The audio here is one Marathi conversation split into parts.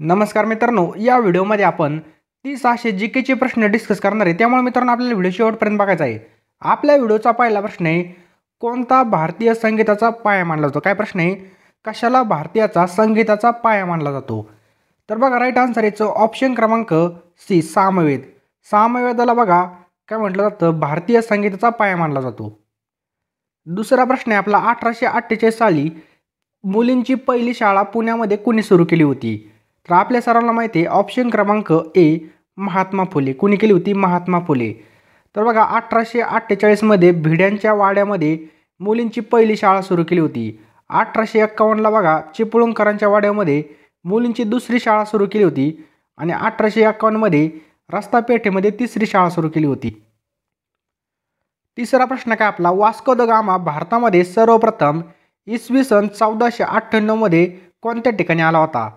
नमस्कार मित्रांनो या व्हिडिओमध्ये आपण तीस सहाशे जी केचे प्रश्न डिस्कस करणार आहे त्यामुळे मित्रांनो आपल्याला व्हिडिओ शेवटपर्यंत बघायचा आहे आपल्या व्हिडिओचा पहिला प्रश्न आहे कोणता भारतीय संगीताचा पाया मानला जातो काय प्रश्न आहे कशाला भारतीयाचा संगीताचा पाया मानला जातो तर बघा राईट आन्सर याचं ऑप्शन क्रमांक सी सामवेद सामवेदाला बघा काय म्हटलं जातं भारतीय संगीताचा पाया मानला जातो दुसरा प्रश्न आहे आपला अठराशे अठ्ठेचाळीस साली मुलींची पहिली शाळा पुण्यामध्ये कुणी सुरू केली होती तर आपल्या सर्वांना माहिती आहे ऑप्शन क्रमांक ए महात्मा फुले कुणी केली होती महात्मा फुले तर बघा अठराशे अठ्ठेचाळीसमध्ये भिड्यांच्या वाड्यामध्ये मुलींची पहिली शाळा सुरू केली होती अठराशे एक्कावन्नला बघा चिपळूणकरांच्या वाड्यामध्ये मुलींची दुसरी शाळा सुरू केली होती आणि अठराशे एक्कावन्नमध्ये रस्ता पेठेमध्ये तिसरी शाळा सुरू केली होती तिसरा प्रश्न काय आपला वास्को द गामा भारतामध्ये सर्वप्रथम इसवी सन चौदाशे अठ्ठ्याण्णवमध्ये कोणत्या ठिकाणी आला होता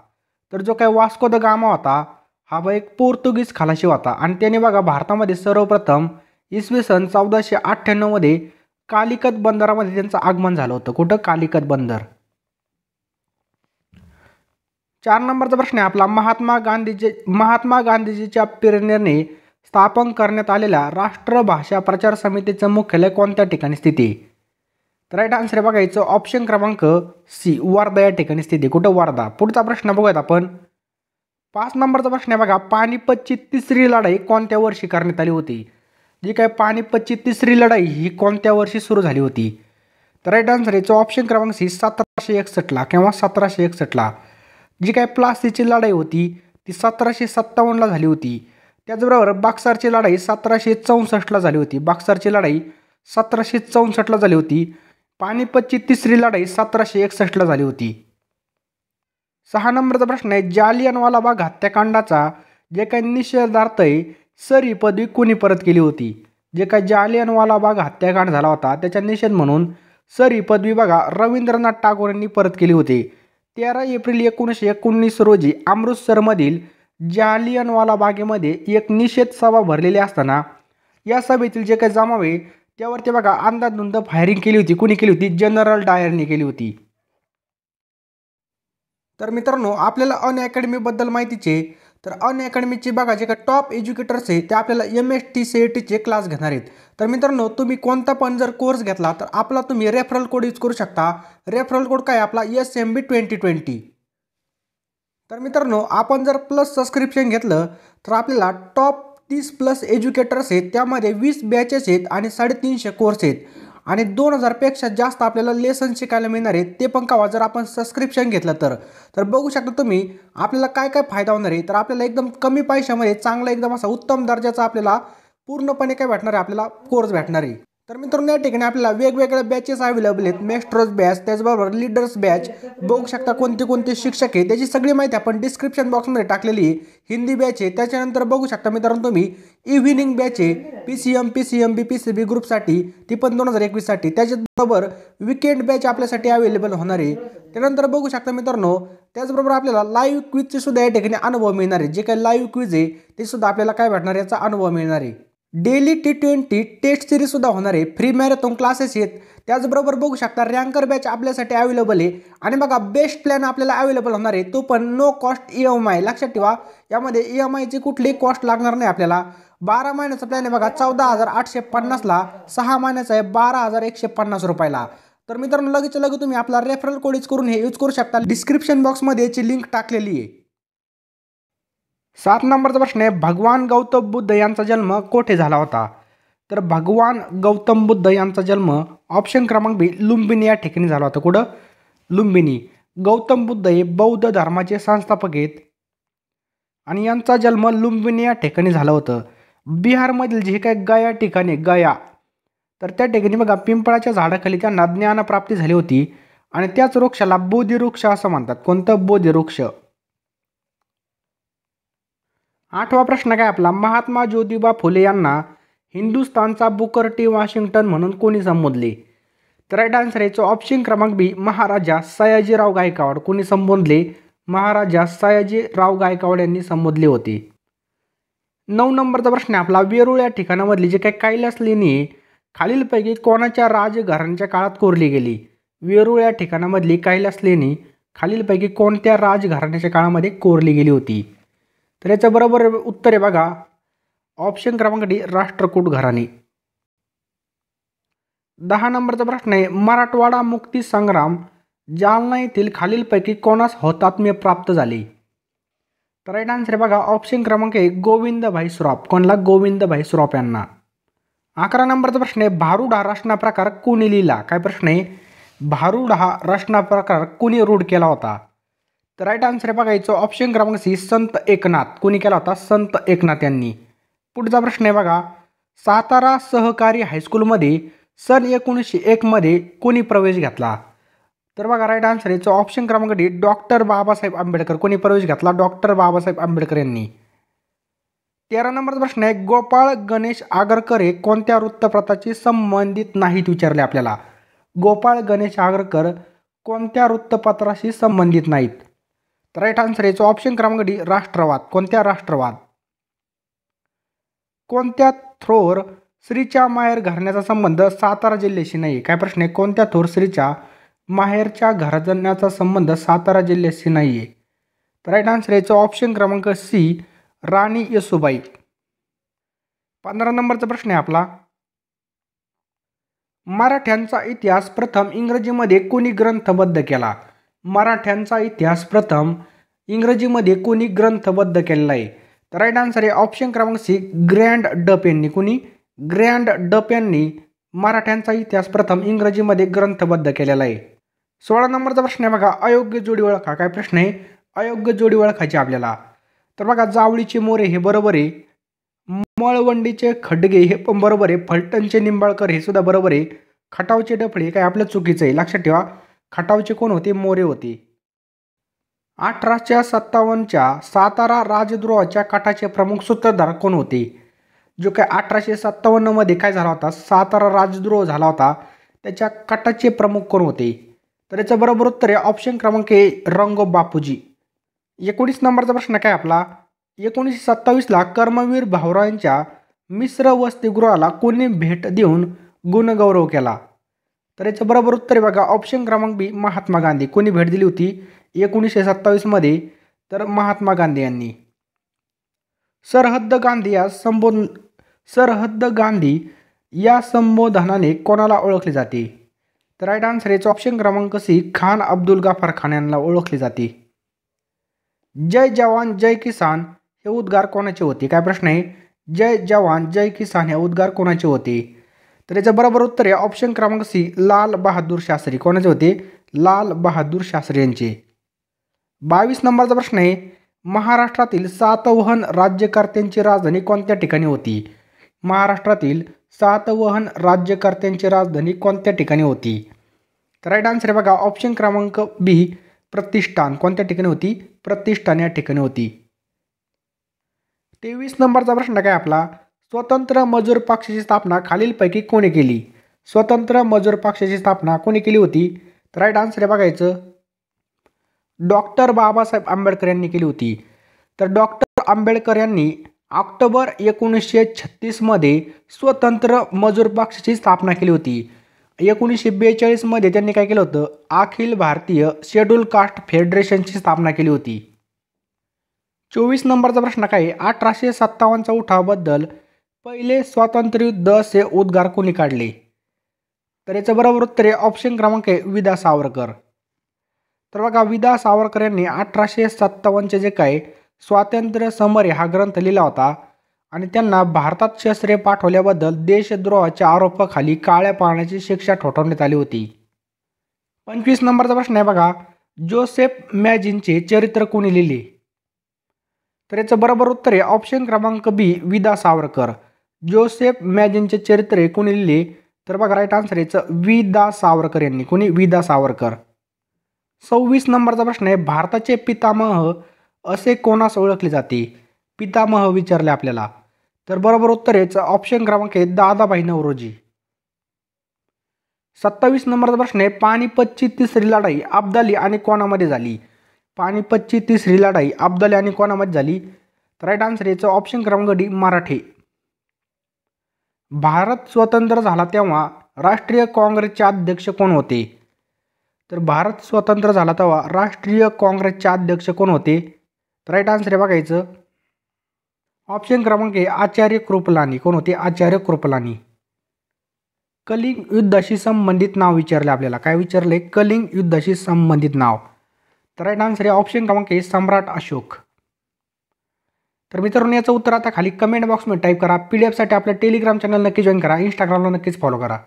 तर जो काय वास्को द गामा होता हा बा एक पोर्तुगीज खलाशी होता आणि त्याने बघा भारतामध्ये सर्वप्रथम इसवी सन चौदाशे अठ्ठ्याण्णवमध्ये कालिकत बंदरामध्ये त्यांचं आगमन झालं होतं कुठं कालिकत बंदर चार नंबरचा प्रश्न आहे आपला महात्मा गांधीजी महात्मा गांधीजीच्या प्रेरणेने स्थापन करण्यात आलेल्या राष्ट्रभाषा प्रचार समितीचं मुख्यालय कोणत्या ठिकाणी स्थिती तर राईट आन्सर आहे बघायचं ऑप्शन क्रमांक सी वारदा या ठिकाणी स्थिती कुठं वारदा पुढचा प्रश्न बघूयात आपण पाच नंबरचा प्रश्न आहे बघा पानिपतची तिसरी लढाई कोणत्या वर्षी करण्यात आली होती जी काय पानिपतची तिसरी लढाई ही कोणत्या वर्षी सुरू झाली होती तर राईट आन्सर याचं ऑप्शन क्रमांक सी सतराशे एकसष्टला किंवा सतराशे एकसष्टला जी काय प्लास्टिकची लढाई होती ती सतराशे सत्तावन्नला झाली होती त्याचबरोबर बाक्सारची लढाई सतराशे चौसष्टला झाली होती बाक्सारची लढाई सतराशे चौसष्टला झाली होती पानिपतची तिसरी लढाई सतराशे एकसष्टला झाली होती सहा नंबरचा प्रश्न आहे जालियनवाला बाग हत्याकांडाचा जे काही निषेधार्थ आहे सरी पदवी कोणी परत केली होती जे काय जालियनवाला बाग हत्याकांड झाला होता त्याचा निषेध म्हणून सरी पदवी बघा रवींद्रनाथ टागोर यांनी परत केली होती तेरा एप्रिल एकोणीसशे एकोणीस रोजी अमृतसरमधील जालियनवाला बागेमध्ये एक निषेध सभा भरलेली असताना या सभेतील जे काही जमावे त्यावरती बघा अंदाधुंद फायरिंग केली होती कुणी केली होती जनरल डायरने केली होती तर मित्रांनो आपल्याला अन अकॅडमीबद्दल माहितीचे तर अन अकॅडमीचे बघा जे का टॉप एज्युकेटर्स आहे ते आपल्याला M S T C A टीचे क्लास घेणार आहेत तर मित्रांनो तुम्ही कोणता पण जर कोर्स घेतला तर आपला तुम्ही रेफरल कोड यूज करू शकता रेफरल कोड काय आपला S M B twenty twenty तर मित्रांनो आपण जर प्लस सबस्क्रिप्शन घेतलं तर आपल्याला टॉप तीस प्लस एज्युकेटर्स आहेत त्यामध्ये वीस बॅचेस आहेत आणि साडेतीनशे कोर्स आहेत आणि दोन हजारपेक्षा जास्त आपल्याला लेसन शिकायला मिळणार आहेत ते पण कावा जर आपण सबस्क्रिप्शन घेतलं तर तर बघू शकता तुम्ही आपल्याला काय काय फायदा होणार आहे तर आपल्याला एकदम कमी पैशामध्ये चांगला एकदम असा उत्तम दर्जाचा आपल्याला पूर्णपणे काय भेटणार आहे आपल्याला कोर्स भेटणार आहे तर मित्रांनो या ठिकाणी आपल्याला वेगवेगळ्या बॅचेस अवेलेबल आहेत मेस्ट्रोज बॅच त्याचबरोबर लीडर्स बॅच बघू शकता कोणते कोणते शिक्षक आहे त्याची सगळी माहिती आपण डिस्क्रिप्शन बॉक्समध्ये टाकलेली आहे हिंदी बॅच आहे त्याच्यानंतर बघू शकता मित्रांनो तुम्ही इव्हिनिंग बॅच आहे P C M P C M B P C B ग्रुपसाठी ती पण दोन हजार एकवीससाठी त्याच्याचबरोबर विकेंड बॅच आपल्यासाठी अवेलेबल होणार आहे त्यानंतर बघू शकता मित्रांनो त्याचबरोबर आपल्याला लाईव्ह क्विजचे सुद्धा या ठिकाणी अनुभव मिळणार आहे जे काही लाईव्ह क्विज आहे ते सुद्धा आपल्याला काय भेटणार याचा अनुभव मिळणार आहे डेली टी ट्वेंटी टेस्ट सिरीजसुद्धा होणार आहे फ्री मॅरेथॉन क्लासेस आहेत त्याचबरोबर बघू शकता रँकर बॅच आपल्यासाठी अवेलेबल आहे आणि बघा बेस्ट प्लॅन आपल्याला अवेलेबल होणार आहे तो पण no cost E M I लक्षात ठेवा यामध्ये ई e एम आयची कुठलीही कॉस्ट लागणार नाही आपल्याला बारा महिन्याचा प्लॅन आहे बघा चौदा हजार आठशे पन्नासला सहा महिन्याचा आहे बारा हजार एकशे पन्नास रुपयाला तर मित्रांनो लगेच लगेच तुम्ही आपला रेफरल यूज करून हे यूज करू शकता डिस्क्रिप्शन बॉक्समध्ये याची लिंक टाकलेली आहे सात नंबरचा प्रश्न आहे भगवान गौतम बुद्ध यांचा जन्म कोठे झाला होता तर भगवान गौतम बुद्ध यांचा जन्म ऑप्शन क्रमांक बी लुंबिनी या ठिकाणी झाला होता कुठं लुंबिनी गौतम बुद्ध हे बौद्ध धर्माचे संस्थापक आहेत आणि यांचा जन्म लुंबिनी या ठिकाणी झालं होतं बिहारमधील जे काही गया ठिकाणी गया तर त्या ठिकाणी बघा पिंपळाच्या झाडाखाली त्यांना ज्ञानप्राप्ती झाली होती आणि त्याच वृक्षाला बोधिवृक्ष असं म्हणतात कोणतं बोधिवृक्ष आठवा प्रश्न काय आपला महात्मा ज्योतिबा फुले यांना हिंदुस्तानचा बुकर टी वॉशिंग्टन म्हणून कोणी संबोधले तर राईट आन्सर आहे ऑप्शन क्रमांक बी महाराजा सयाजीराव गायकवाड कोणी संबोधले महाराजा सयाजीराव गायकवाड यांनी संबोधले होते नऊ नंबरचा प्रश्न आपला वेरूळ या ठिकाणामधली जे काही कैलास लेणी खालीलपैकी कोणाच्या राजघराण्याच्या काळात कोरली गेली वेरूळ या ठिकाणामधली कैलास लेणी खालीलपैकी कोणत्या राजघराण्याच्या काळामध्ये कोरली गेली होती तर याच्याबरोबर बरोबर उत्तर आहे बघा ऑप्शन क्रमांक डी राष्ट्रकूट घराणे दहा नंबरचा प्रश्न आहे मराठवाडा मुक्ती संग्राम जालना येथील खालीलपैकी कोणास हौतात्म्य प्राप्त झाले तर राईट आन्सर आहे बघा ऑप्शन क्रमांक आहे गोविंदभाई श्रॉफ कोणला गोविंदभाई श्रॉफ यांना अकरा नंबरचा प्रश्न आहे भारुड हा रचना प्रकार कोणी लिहिला काय प्रश्न आहे भारुड हा रचना प्रकार कुणी रूढ केला होता तर राईट आन्सर आहे बघायचं ऑप्शन क्रमांक सी संत एकनाथ कोणी केला होता संत एकनाथ यांनी पुढचा प्रश्न आहे बघा सातारा सहकारी हायस्कूलमध्ये सन एकोणीसशे एकमध्ये कोणी प्रवेश घेतला तर बघा राईट आन्सर याचं ऑप्शन क्रमांक डी डॉक्टर बाबासाहेब आंबेडकर कोणी प्रवेश घेतला डॉक्टर बाबासाहेब आंबेडकर यांनी तेरा नंबरचा प्रश्न आहे गोपाळ गणेश आगरकर हे कोणत्या वृत्तपत्राशी संबंधित नाहीत विचारले आपल्याला गोपाळ गणेश आगरकर कोणत्या वृत्तपत्राशी संबंधित नाहीत तर राईट आन्सर याचा ऑप्शन क्रमांक डी राष्ट्रवाद कोणत्या राष्ट्रवाद कोणत्या थोर श्रीच्या माहेर घरण्याचा संबंध सातारा जिल्ह्याशी नाही काय प्रश्न आहे कोणत्या थोर श्रीच्या माहेरच्या घराजण्याचा संबंध सातारा जिल्ह्याशी नाही आहे तर राईट आन्सर याचा ऑप्शन क्रमांक सी राणी येसुबाई पंधरा नंबरचा प्रश्न आहे आपला मराठ्यांचा इतिहास प्रथम इंग्रजीमध्ये कोणी ग्रंथबद्ध केला मराठ्यांचा इतिहास प्रथम इंग्रजीमध्ये कोणी ग्रंथबद्ध केलेला आहे तर राईट आन्सर आहे ऑप्शन क्रमांक सी ग्रँड डप यांनी कोणी ग्रँड डप यांनी मराठ्यांचा इतिहास प्रथम इंग्रजीमध्ये ग्रंथबद्ध केलेला आहे सोळा नंबरचा प्रश्न आहे बघा अयोग्य जोडी ओळखा काय प्रश्न आहे अयोग्य जोडी ओळखायची आपल्याला तर बघा जावळीचे मोरे हे बरोबर आहे मळवंडीचे खडगे हे पण बरोबर आहे फलटणचे निंबाळकर हे सुद्धा बरोबर आहे खटावचे डफळे काय आपलं चुकीचं आहे लक्षात ठेवा खटावचे कोण होते मोरे होते अठराशे सत्तावन्नच्या सातारा राजद्रोहाच्या कटाचे प्रमुख सूत्रधार कोण होते जो काय अठराशे सत्तावन्नमध्ये काय झाला होता सातारा राजद्रोह झाला होता त्याच्या कटाचे प्रमुख कोण होते तर याचं बरोबर उत्तर आहे ऑप्शन क्रमांक ए रंगो बापूजी एकोणीस नंबरचा प्रश्न काय आपला एकोणीसशे सत्तावीसला कर्मवीर भाऊरायांच्या मिश्र वसतिगृहाला कोणी भेट देऊन गुणगौरव केला तर याचं बरोबर उत्तर बघा ऑप्शन क्रमांक बी महात्मा गांधी कोणी भेट दिली होती एकोणीसशे सत्तावीसमध्ये तर महात्मा गांधी यांनी सरहद्द गांधी या संबोधन सरहद्द गांधी या संबोधनाने कोणाला ओळखले जाते तर राईट आन्सर याचा ऑप्शन क्रमांक सी खान अब्दुल गाफार खान यांना ओळखले जाते जय जवान जय किसान हे उद्गार कोणाचे होते काय प्रश्न आहे जय जवान जय किसान हे उद्गार कोणाचे होते तर याच्या बरोबर उत्तर आहे ऑप्शन क्रमांक सी लाल बहादूर शास्त्री कोणाचे होते लाल बहादूर शास्त्री यांचे बावीस नंबरचा प्रश्न आहे महाराष्ट्रातील सातवहन राज्यकर्त्यांची राजधानी कोणत्या ठिकाणी होती महाराष्ट्रातील सातवहन राज्यकर्त्यांची राजधानी कोणत्या ठिकाणी होती तर राईट आन्सर आहे बघा ऑप्शन क्रमांक बी प्रतिष्ठान कोणत्या ठिकाणी होती प्रतिष्ठान या ठिकाणी होती तेवीस नंबरचा प्रश्न काय आपला स्वतंत्र मजूर पक्षाची स्थापना खालीलपैकी कोणी केली स्वतंत्र मजूर पक्षाची स्थापना कोणी केली होती तर राईट आन्सर आहे बघायचं डॉक्टर बाबासाहेब आंबेडकर यांनी केली होती तर डॉक्टर आंबेडकर यांनी ऑक्टोबर एकोणीसशे छत्तीसमध्ये स्वतंत्र मजूर पक्षाची स्थापना केली होती एकोणीसशे बेचाळीसमध्ये त्यांनी काय केलं होतं अखिल भारतीय शेड्यूल कास्ट फेडरेशनची स्थापना केली होती चोवीस नंबरचा प्रश्न काय अठराशे सत्तावन्नचा उठावाबद्दल पहिले स्वातंत्र्ययुद्ध असे उद्गार कोणी काढले तर याचं बरोबर उत्तर आहे ऑप्शन क्रमांक आहे विदा सावरकर तर बघा विदा सावरकर यांनी अठराशे सत्तावन्नचे जे काय स्वातंत्र्य समरे हा ग्रंथ लिहिला होता आणि त्यांना भारतात शस्त्रे पाठवल्याबद्दल देशद्रोहाच्या आरोपाखाली काळ्या पाण्याची शिक्षा ठोठवण्यात आली होती पंचवीस नंबरचा प्रश्न आहे बघा जोसेफ मॅजिनचे चरित्र कोणी लिहिले तर याचं बरोबर उत्तर आहे ऑप्शन क्रमांक बी विदा सावरकर जोसेफ मॅजिनचे चरित्र कोणी लिहिले तर बघा राईट आन्सर याचं वि दा सावरकर यांनी कोणी विदा दा सावरकर सव्वीस नंबरचा प्रश्न आहे भारताचे पितामह असे कोणास ओळखले जाते पितामह विचारले आपल्याला तर बरोबर उत्तर याचं ऑप्शन क्रमांक आहे दादाबाई नवरोजी सत्तावीस नंबरचा प्रश्न आहे पानिपतची तिसरी लढाई अब्दाली आणि कोणामध्ये झाली पानिपतची तिसरी लढाई अब्दाली आणि कोणामध्ये झाली तर राईट आन्सर याचं ऑप्शन क्रमांक डी मराठी भारत स्वतंत्र झाला तेव्हा राष्ट्रीय काँग्रेसचे अध्यक्ष कोण होते तर भारत स्वतंत्र झाला तेव्हा राष्ट्रीय काँग्रेसचे अध्यक्ष कोण होते तर राईट आन्सर आहे बघायचं ऑप्शन क्रमांक आहे आचार्य कृपलानी कोण होते आचार्य कृपलानी कलिंग युद्धाशी संबंधित नाव विचारले आपल्याला काय विचारले कलिंग युद्धाशी संबंधित नाव तर राईट आन्सर आहे ऑप्शन क्रमांक आहे सम्राट अशोक तर मित्रांनो याचं उत्तर आता खाली कमेंट बॉक्समध्ये टाईप करा पी डी एफसाठी आपलं टेलिग्राम चॅनल नक्की जॉईन करा इंस्टाग्रामला नक्कीच फॉलो करा